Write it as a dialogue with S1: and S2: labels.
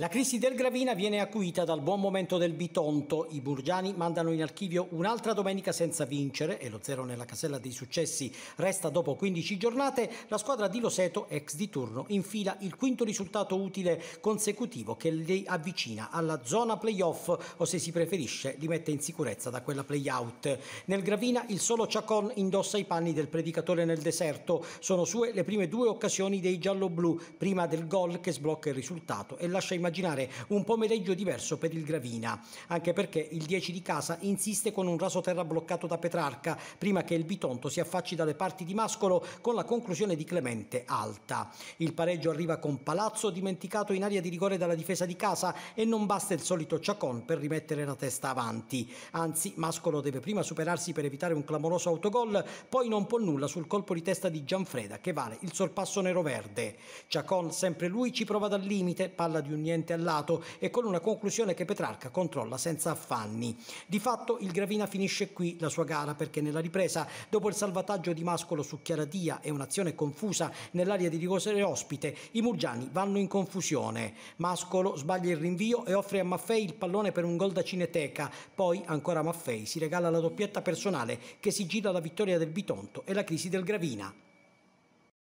S1: La crisi del Gravina viene acuita dal buon momento del Bitonto. I burgiani mandano in archivio un'altra domenica senza vincere e lo zero nella casella dei successi resta dopo 15 giornate. La squadra di Loseto, ex di turno, infila il quinto risultato utile consecutivo che li avvicina alla zona playoff o se si preferisce li mette in sicurezza da quella playout. Nel Gravina il solo Chacon indossa i panni del predicatore nel deserto. Sono sue le prime due occasioni dei giallo gialloblu, prima del gol che sblocca il risultato e lascia immaginare immaginare un pomeriggio diverso per il Gravina, anche perché il 10 di casa insiste con un raso terra bloccato da Petrarca prima che il Bitonto si affacci dalle parti di Mascolo con la conclusione di Clemente Alta. Il pareggio arriva con Palazzo dimenticato in aria di rigore dalla difesa di casa e non basta il solito Ciacon per rimettere la testa avanti. Anzi, Mascolo deve prima superarsi per evitare un clamoroso autogol, poi non può nulla sul colpo di testa di Gianfreda che vale il sorpasso nero-verde. Ciacon, sempre lui, ci prova dal limite, palla di un niente totalmente a lato e con una conclusione che Petrarca controlla senza affanni. Di fatto il Gravina finisce qui la sua gara perché nella ripresa, dopo il salvataggio di Mascolo su Chiaradia e un'azione confusa nell'area di rigore ospite, i Murgiani vanno in confusione. Mascolo sbaglia il rinvio e offre a Maffei il pallone per un gol da Cineteca, poi ancora Maffei si regala la doppietta personale che si gira la vittoria del Bitonto e la crisi del Gravina.